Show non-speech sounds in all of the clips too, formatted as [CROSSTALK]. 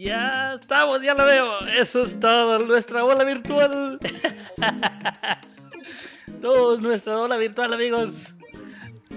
Ya estamos, ya lo veo. Eso es todo, nuestra bola virtual. [LAUGHS] Todos nuestra bola virtual, amigos.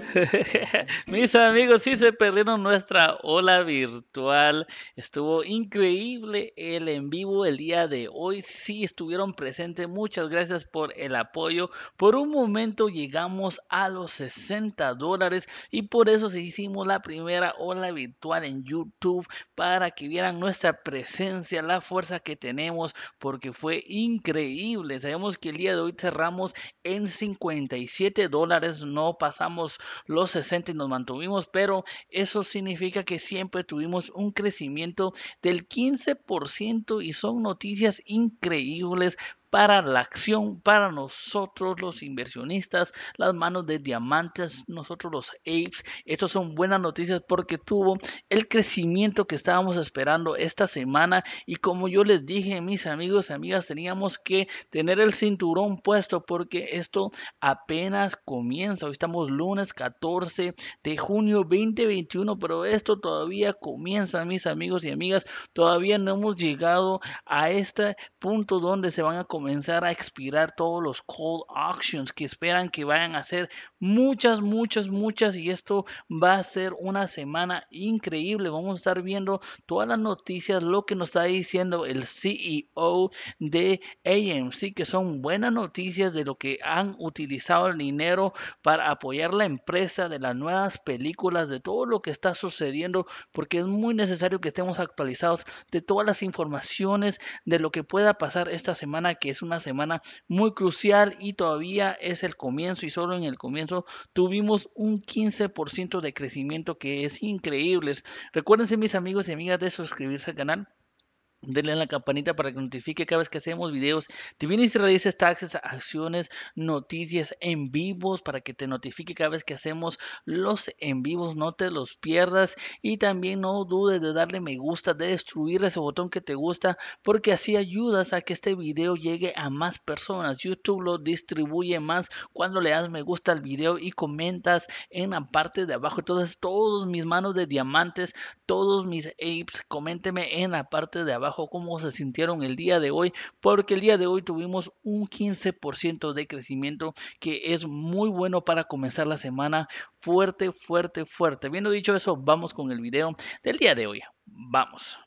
[LAUGHS] Mis amigos, sí se perdieron nuestra ola virtual. Estuvo increíble el en vivo el día de hoy. Sí estuvieron presentes. Muchas gracias por el apoyo. Por un momento llegamos a los 60 dólares y por eso se hicimos la primera ola virtual en YouTube para que vieran nuestra presencia, la fuerza que tenemos, porque fue increíble. Sabemos que el día de hoy cerramos en 57 dólares. No pasamos los 60 y nos mantuvimos, pero eso significa que siempre tuvimos un crecimiento del 15% y son noticias increíbles para la acción, para nosotros los inversionistas, las manos de diamantes, nosotros los apes. Estas son buenas noticias porque tuvo el crecimiento que estábamos esperando esta semana y como yo les dije, mis amigos y amigas, teníamos que tener el cinturón puesto porque esto apenas comienza. Hoy estamos lunes 14 de junio 2021, pero esto todavía comienza, mis amigos y amigas. Todavía no hemos llegado a este punto donde se van a comenzar a expirar todos los call auctions que esperan que vayan a ser muchas, muchas, muchas y esto va a ser una semana increíble. Vamos a estar viendo todas las noticias, lo que nos está diciendo el CEO de AMC, que son buenas noticias de lo que han utilizado el dinero para apoyar la empresa de las nuevas películas, de todo lo que está sucediendo, porque es muy necesario que estemos actualizados de todas las informaciones de lo que pueda pasar esta semana que es una semana muy crucial y todavía es el comienzo y solo en el comienzo tuvimos un 15% de crecimiento que es increíble. Recuérdense mis amigos y amigas de suscribirse al canal Denle en la campanita para que notifique cada vez que hacemos videos. Te vienes y realizas taxes, acciones, noticias en vivos para que te notifique cada vez que hacemos los en vivos. No te los pierdas. Y también no dudes de darle me gusta, de destruir ese botón que te gusta, porque así ayudas a que este video llegue a más personas. YouTube lo distribuye más cuando le das me gusta al video y comentas en la parte de abajo. Entonces, todos mis manos de diamantes, todos mis apes, coménteme en la parte de abajo cómo se sintieron el día de hoy, porque el día de hoy tuvimos un 15% de crecimiento que es muy bueno para comenzar la semana fuerte, fuerte, fuerte. Bien dicho eso, vamos con el video del día de hoy. Vamos.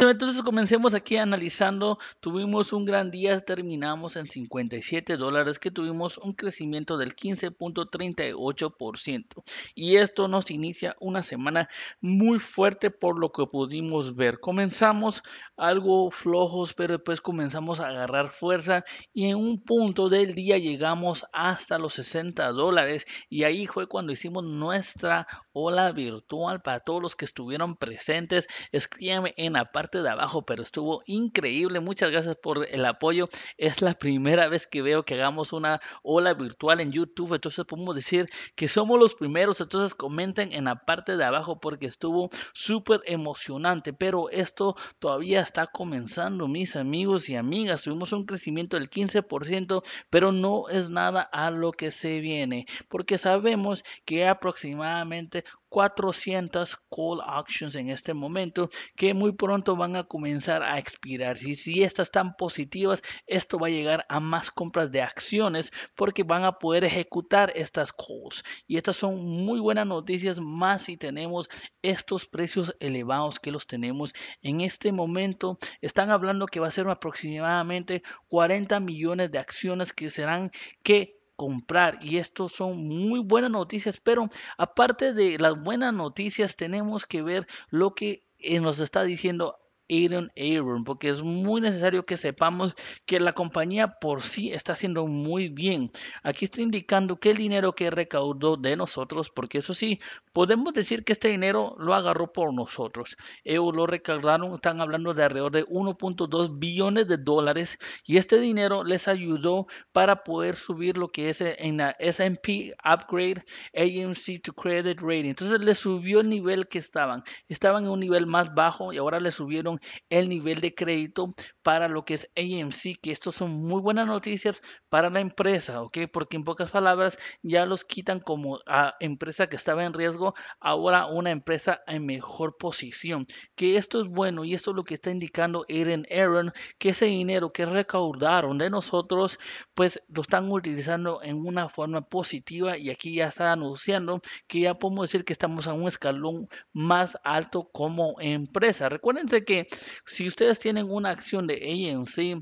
Entonces comencemos aquí analizando, tuvimos un gran día, terminamos en 57 dólares que tuvimos un crecimiento del 15.38% y esto nos inicia una semana muy fuerte por lo que pudimos ver. Comenzamos algo flojos pero después comenzamos a agarrar fuerza y en un punto del día llegamos hasta los 60 dólares y ahí fue cuando hicimos nuestra ola virtual para todos los que estuvieron presentes. Escríbeme en la parte de abajo, pero estuvo increíble. Muchas gracias por el apoyo. Es la primera vez que veo que hagamos una ola virtual en YouTube, entonces podemos decir que somos los primeros. Entonces comenten en la parte de abajo porque estuvo súper emocionante, pero esto todavía está comenzando, mis amigos y amigas. Tuvimos un crecimiento del 15%, pero no es nada a lo que se viene, porque sabemos que aproximadamente 400 call actions en este momento que muy pronto van a comenzar a expirar. y si estas están positivas, esto va a llegar a más compras de acciones porque van a poder ejecutar estas calls. Y estas son muy buenas noticias, más si tenemos estos precios elevados que los tenemos en este momento. Están hablando que va a ser aproximadamente 40 millones de acciones que serán que comprar y esto son muy buenas noticias, pero aparte de las buenas noticias tenemos que ver lo que eh, nos está diciendo Aiden Aaron, porque es muy necesario que sepamos que la compañía por sí está haciendo muy bien. Aquí está indicando que el dinero que recaudó de nosotros, porque eso sí, podemos decir que este dinero lo agarró por nosotros. Ellos lo recaudaron, están hablando de alrededor de 1.2 billones de dólares y este dinero les ayudó para poder subir lo que es eh, en la S&P Upgrade AMC to Credit Rating. Entonces les subió el nivel que estaban. Estaban en un nivel más bajo y ahora les subieron el nivel de crédito para lo que es AMC, que estos son muy buenas noticias para la empresa, ¿ok? Porque en pocas palabras ya los quitan como a empresa que estaba en riesgo, ahora una empresa en mejor posición. Que esto es bueno y esto es lo que está indicando Aiden Aaron, que ese dinero que recaudaron de nosotros, pues lo están utilizando en una forma positiva y aquí ya está anunciando que ya podemos decir que estamos a un escalón más alto como empresa. Recuérdense que si ustedes tienen una acción de ANC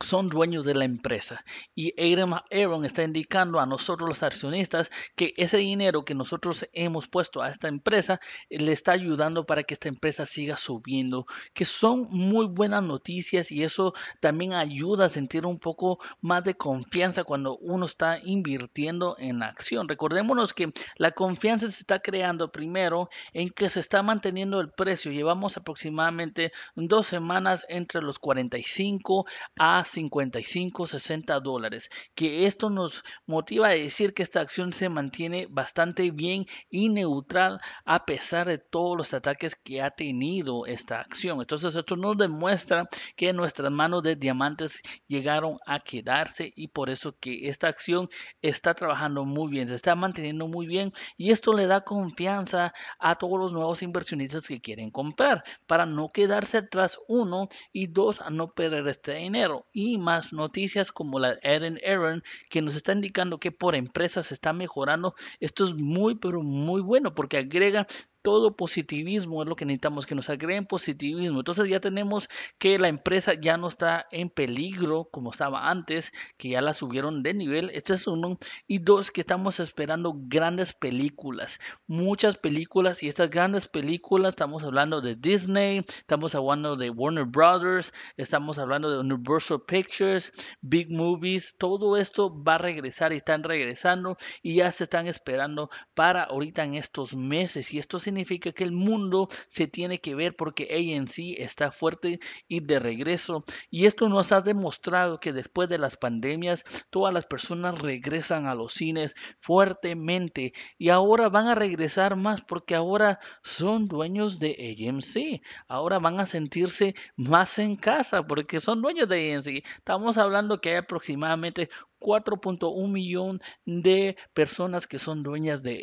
son dueños de la empresa. Y Aaron, está indicando a nosotros los accionistas que ese dinero que nosotros hemos puesto a esta empresa eh, le está ayudando para que esta empresa siga subiendo, que son muy buenas noticias y eso también ayuda a sentir un poco más de confianza cuando uno está invirtiendo en acción. Recordémonos que la confianza se está creando primero en que se está manteniendo el precio. Llevamos aproximadamente dos semanas entre los 45 a 55, 60 dólares. Que esto nos motiva a decir que esta acción se mantiene bastante bien y neutral a pesar de todos los ataques que ha tenido esta acción. Entonces esto nos demuestra que nuestras manos de diamantes llegaron a quedarse y por eso que esta acción está trabajando muy bien, se está manteniendo muy bien y esto le da confianza a todos los nuevos inversionistas que quieren comprar para no quedarse atrás uno y dos a no perder este dinero y más noticias como la Eren Aaron que nos está indicando que por empresas está mejorando. Esto es muy, pero muy bueno porque agrega todo positivismo es lo que necesitamos, que nos agreguen positivismo. Entonces ya tenemos que la empresa ya no está en peligro como estaba antes, que ya la subieron de nivel. Este es uno. Y dos, que estamos esperando grandes películas, muchas películas. Y estas grandes películas, estamos hablando de Disney, estamos hablando de Warner Brothers, estamos hablando de Universal Pictures, Big Movies. Todo esto va a regresar y están regresando y ya se están esperando para ahorita en estos meses. Y esto sin significa que el mundo se tiene que ver porque sí está fuerte y de regreso. Y esto nos ha demostrado que después de las pandemias, todas las personas regresan a los cines fuertemente y ahora van a regresar más porque ahora son dueños de AMC. Ahora van a sentirse más en casa porque son dueños de AMC Estamos hablando que hay aproximadamente 4.1 millón de personas que son dueñas de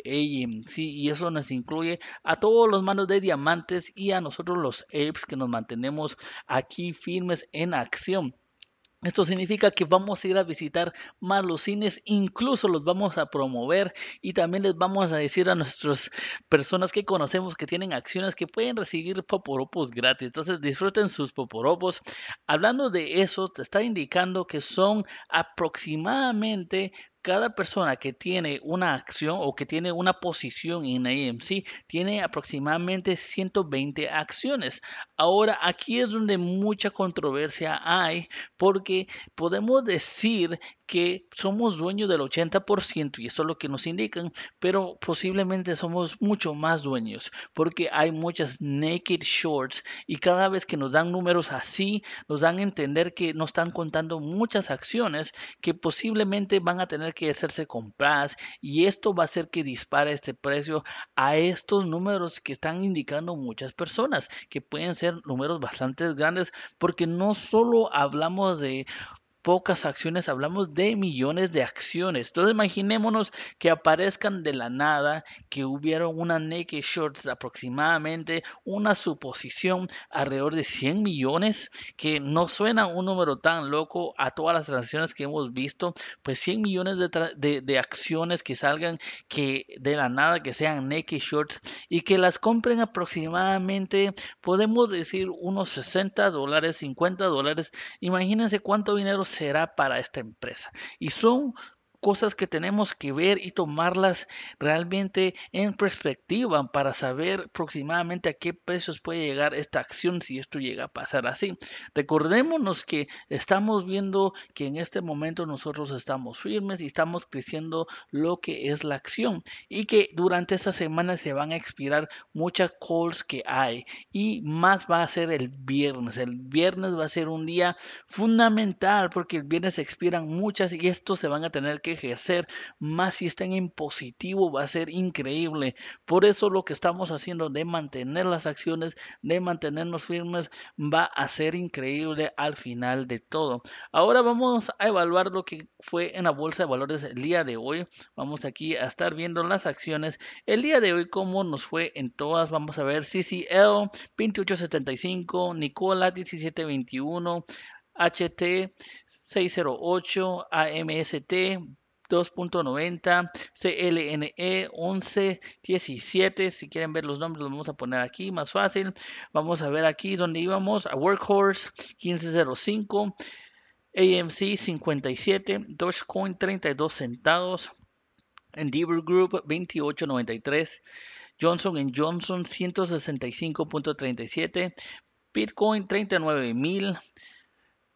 sí, y eso nos incluye a todos los manos de diamantes y a nosotros los apes que nos mantenemos aquí firmes en acción. Esto significa que vamos a ir a visitar más los cines, incluso los vamos a promover y también les vamos a decir a nuestras personas que conocemos que tienen acciones que pueden recibir poporopos gratis. Entonces disfruten sus poporopos. Hablando de eso, te está indicando que son aproximadamente cada persona que tiene una acción o que tiene una posición en AMC tiene aproximadamente 120 acciones. Ahora, aquí es donde mucha controversia hay porque podemos decir que somos dueños del 80% y eso es lo que nos indican, pero posiblemente somos mucho más dueños porque hay muchas naked shorts y cada vez que nos dan números así, nos dan a entender que nos están contando muchas acciones que posiblemente van a tener que hacerse compras y esto va a hacer que dispare este precio a estos números que están indicando muchas personas, que pueden ser números bastante grandes, porque no solo hablamos de pocas acciones, hablamos de millones de acciones. Entonces imaginémonos que aparezcan de la nada, que hubieron una naked shorts aproximadamente, una suposición alrededor de 100 millones, que no suena un número tan loco a todas las transacciones que hemos visto, pues 100 millones de, acciones que salgan que de la nada, que sean naked shorts y que las compren aproximadamente, podemos decir, unos 60 dólares, 50 dólares. Imagínense cuánto dinero será para esta empresa. Y son cosas que tenemos que ver y tomarlas realmente en perspectiva para saber aproximadamente a qué precios puede llegar esta acción si esto llega a pasar así. Recordémonos que estamos viendo que en este momento nosotros estamos firmes y estamos creciendo lo que es la acción y que durante esta semana se van a expirar muchas calls que hay y más va a ser el viernes. El viernes va a ser un día fundamental porque el viernes expiran muchas y estos se van a tener que ejercer, más si están en positivo, va a ser increíble. Por eso lo que estamos haciendo de mantener las acciones, de mantenernos firmes, va a ser increíble al final de todo. Ahora vamos a evaluar lo que fue en la bolsa de valores el día de hoy. Vamos aquí a estar viendo las acciones el día de hoy, como nos fue en todas. Vamos a ver CCL 2875, Nicola 1721. HT 608, AMST 2.90, CLNE 17, Si quieren ver los nombres, los vamos a poner aquí, más fácil. Vamos a ver aquí donde íbamos, a Workhorse 1505, AMC 57, Dogecoin 32 centavos, Endeavor Group 2893. Johnson Johnson 165.37, Bitcoin mil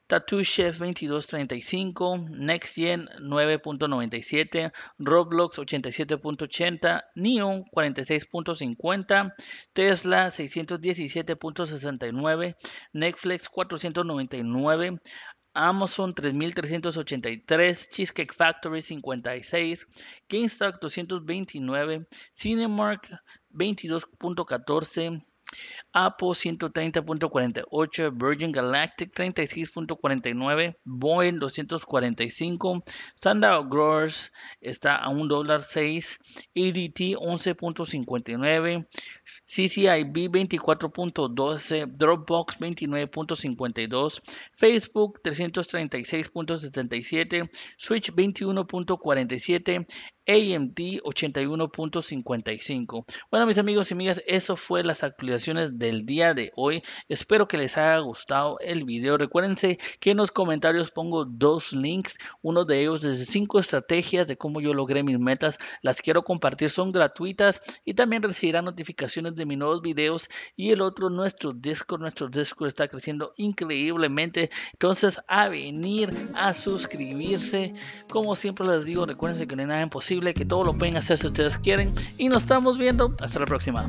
Tattoo Chef 22.35, NextGen 9.97, Roblox 87.80, Neon 46.50, Tesla 617.69, Netflix 499, Amazon 3383, Cheesecake Factory 56, GameStop 229, Cinemark 22.14, Apple 130.48, Virgin Galactic 36.49, Boeing 245, Sandow Growers está a un dólar 6, ADT 11.59, CCIB 24.12, Dropbox 29.52, Facebook 336.77, Switch 21.47, AMD 81.55. Bueno, mis amigos y amigas, eso fue las actualizaciones de del día de hoy. Espero que les haya gustado el video. Recuérdense que en los comentarios pongo dos links. Uno de ellos es cinco estrategias de cómo yo logré mis metas. Las quiero compartir, son gratuitas y también recibirán notificaciones de mis nuevos videos. Y el otro, nuestro Discord. Nuestro disco está creciendo increíblemente. Entonces, a venir a suscribirse. Como siempre les digo, recuérdense que no es nada imposible, que todo lo pueden hacer si ustedes quieren. Y nos estamos viendo. Hasta la próxima.